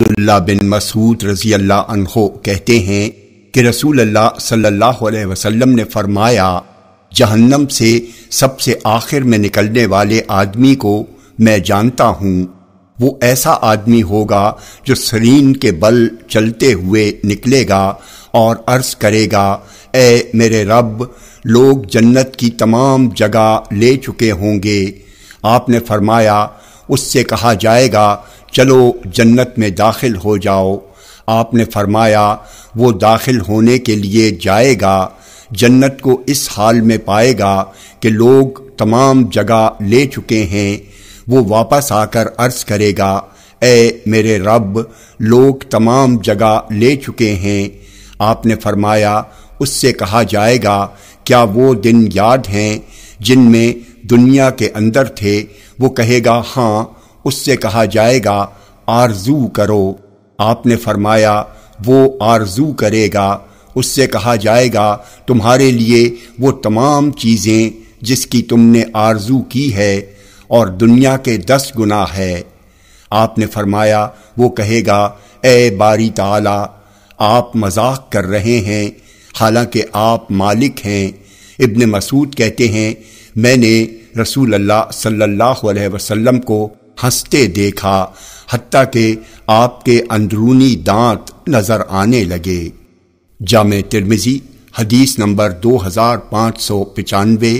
अब्दुल्ला बिन मसूद रजी अल्लाह अनहो कहते हैं कि रसूल अल्लाह सल्लल्लाहु अलैहि वसल्लम ने फरमाया जहन्नम से सबसे आखिर में निकलने वाले आदमी को मैं जानता हूँ वो ऐसा आदमी होगा जो सरीन के बल चलते हुए निकलेगा और अर्ज करेगा ए मेरे रब लोग जन्नत की तमाम जगह ले चुके होंगे आपने फरमाया उससे कहा जाएगा चलो जन्नत में दाखिल हो जाओ आपने फरमाया वो दाखिल होने के लिए जाएगा जन्नत को इस हाल में पाएगा कि लोग तमाम जगह ले चुके हैं वो वापस आकर अर्ज करेगा ए मेरे रब लोग तमाम जगह ले चुके हैं आपने फरमाया उससे कहा जाएगा क्या वो दिन याद हैं जिनमें दुनिया के अंदर थे वो कहेगा हाँ उससे कहा जाएगा आरजू करो आपने फरमाया वो आरजू करेगा उससे कहा जाएगा तुम्हारे लिए वो तमाम चीज़ें जिसकी तुमने आरजू की है और दुनिया के दस गुना है आपने फरमाया वो कहेगा ए बारी ताला आप मजाक कर रहे हैं हालांकि आप मालिक हैं इब्ने मसूद कहते हैं मैंने रसूल अल्लाह सल्लल्लाहु अलैहि वसल्लम को हंसते देखा हती के आपके अंदरूनी दांत नजर आने लगे जाम तिरमिजी हदीस नंबर दो हजार पाँच सौ पचानवे